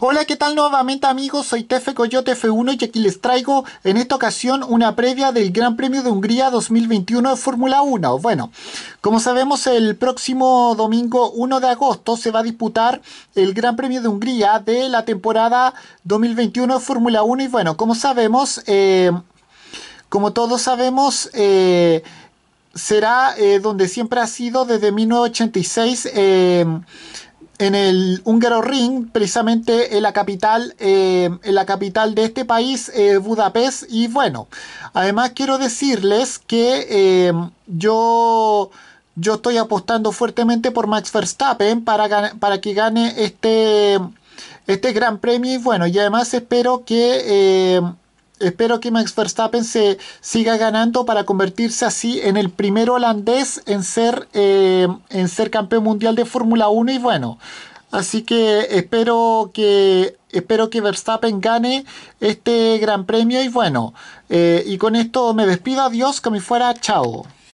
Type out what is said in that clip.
Hola, ¿qué tal nuevamente amigos? Soy Tefe Coyote F1 y aquí les traigo en esta ocasión una previa del Gran Premio de Hungría 2021 de Fórmula 1. Bueno, como sabemos el próximo domingo 1 de agosto se va a disputar el Gran Premio de Hungría de la temporada 2021 de Fórmula 1 y bueno, como sabemos, eh, como todos sabemos, eh, será eh, donde siempre ha sido desde 1986 en el húngaro ring, precisamente en la capital, eh, la capital de este país, eh, Budapest. Y bueno, además quiero decirles que eh, yo, yo estoy apostando fuertemente por Max Verstappen para, para que gane este, este gran premio. Y bueno, y además espero que Espero que Max Verstappen se siga ganando para convertirse así en el primer holandés en ser, eh, en ser campeón mundial de Fórmula 1 y bueno. Así que espero que espero que Verstappen gane este gran premio y bueno. Eh, y con esto me despido, adiós, que me fuera, chao.